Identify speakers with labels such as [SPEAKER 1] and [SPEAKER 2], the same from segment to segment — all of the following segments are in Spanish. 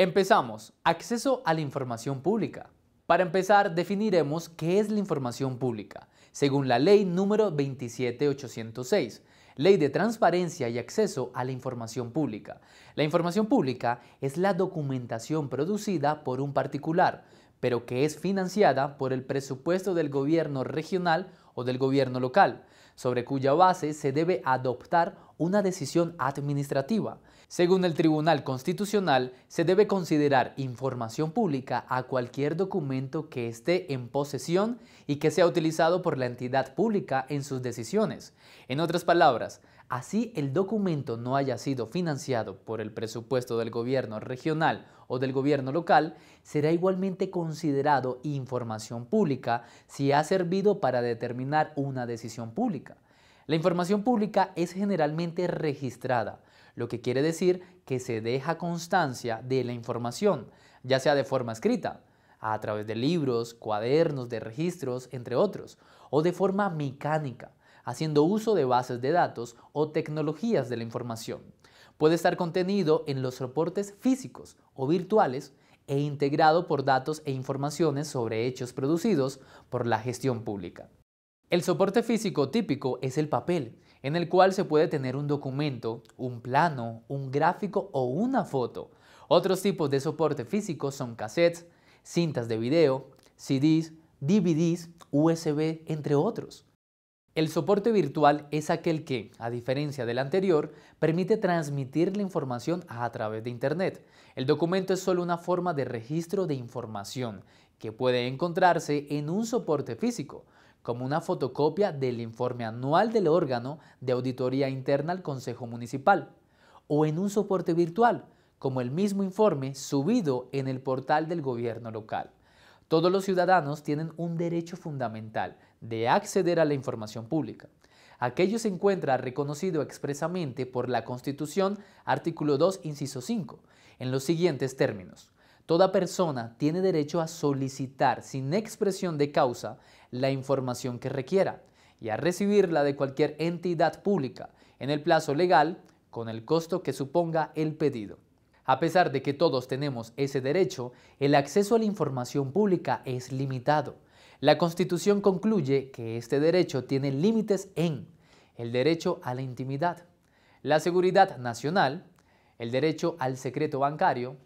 [SPEAKER 1] Empezamos. Acceso a la información pública. Para empezar, definiremos qué es la información pública, según la ley número 27806, Ley de Transparencia y Acceso a la Información Pública. La información pública es la documentación producida por un particular, pero que es financiada por el presupuesto del gobierno regional o del gobierno local, sobre cuya base se debe adoptar una decisión administrativa. Según el Tribunal Constitucional, se debe considerar información pública a cualquier documento que esté en posesión y que sea utilizado por la entidad pública en sus decisiones. En otras palabras, Así el documento no haya sido financiado por el presupuesto del gobierno regional o del gobierno local, será igualmente considerado información pública si ha servido para determinar una decisión pública. La información pública es generalmente registrada, lo que quiere decir que se deja constancia de la información, ya sea de forma escrita, a través de libros, cuadernos de registros, entre otros, o de forma mecánica, haciendo uso de bases de datos o tecnologías de la información. Puede estar contenido en los soportes físicos o virtuales e integrado por datos e informaciones sobre hechos producidos por la gestión pública. El soporte físico típico es el papel, en el cual se puede tener un documento, un plano, un gráfico o una foto. Otros tipos de soporte físico son cassettes, cintas de video, CDs, DVDs, USB, entre otros. El soporte virtual es aquel que, a diferencia del anterior, permite transmitir la información a través de Internet. El documento es solo una forma de registro de información que puede encontrarse en un soporte físico, como una fotocopia del informe anual del órgano de auditoría interna al Consejo Municipal, o en un soporte virtual, como el mismo informe subido en el portal del gobierno local. Todos los ciudadanos tienen un derecho fundamental de acceder a la información pública. Aquello se encuentra reconocido expresamente por la Constitución, artículo 2, inciso 5, en los siguientes términos. Toda persona tiene derecho a solicitar sin expresión de causa la información que requiera y a recibirla de cualquier entidad pública en el plazo legal con el costo que suponga el pedido. A pesar de que todos tenemos ese derecho, el acceso a la información pública es limitado. La Constitución concluye que este derecho tiene límites en el derecho a la intimidad, la seguridad nacional, el derecho al secreto bancario,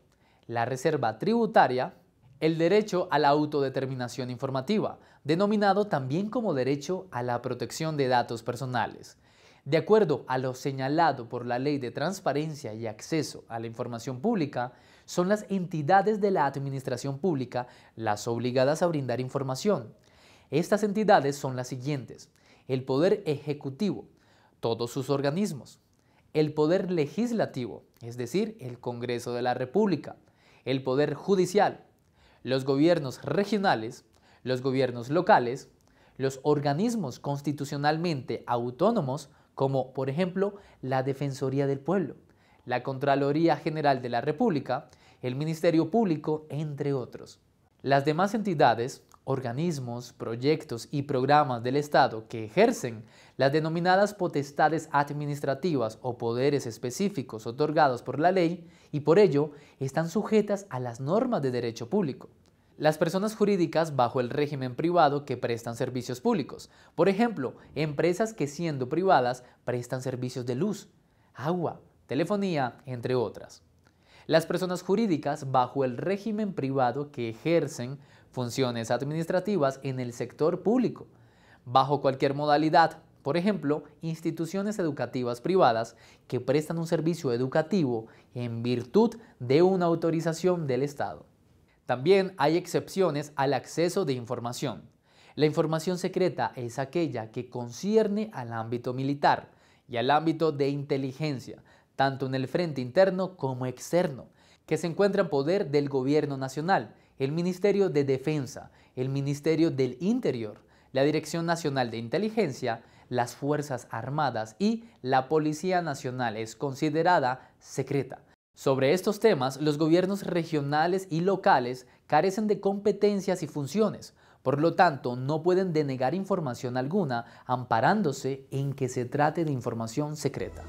[SPEAKER 1] la reserva tributaria, el derecho a la autodeterminación informativa, denominado también como derecho a la protección de datos personales, de acuerdo a lo señalado por la Ley de Transparencia y Acceso a la Información Pública, son las entidades de la Administración Pública las obligadas a brindar información. Estas entidades son las siguientes. El Poder Ejecutivo, todos sus organismos. El Poder Legislativo, es decir, el Congreso de la República. El Poder Judicial, los gobiernos regionales, los gobiernos locales, los organismos constitucionalmente autónomos como por ejemplo la Defensoría del Pueblo, la Contraloría General de la República, el Ministerio Público, entre otros. Las demás entidades, organismos, proyectos y programas del Estado que ejercen las denominadas potestades administrativas o poderes específicos otorgados por la ley y por ello están sujetas a las normas de derecho público las personas jurídicas bajo el régimen privado que prestan servicios públicos. Por ejemplo, empresas que siendo privadas prestan servicios de luz, agua, telefonía, entre otras. Las personas jurídicas bajo el régimen privado que ejercen funciones administrativas en el sector público, bajo cualquier modalidad, por ejemplo, instituciones educativas privadas que prestan un servicio educativo en virtud de una autorización del Estado. También hay excepciones al acceso de información. La información secreta es aquella que concierne al ámbito militar y al ámbito de inteligencia, tanto en el frente interno como externo, que se encuentra en poder del Gobierno Nacional, el Ministerio de Defensa, el Ministerio del Interior, la Dirección Nacional de Inteligencia, las Fuerzas Armadas y la Policía Nacional es considerada secreta sobre estos temas, los gobiernos regionales y locales carecen de competencias y funciones, por lo tanto no pueden denegar información alguna amparándose en que se trate de información secreta.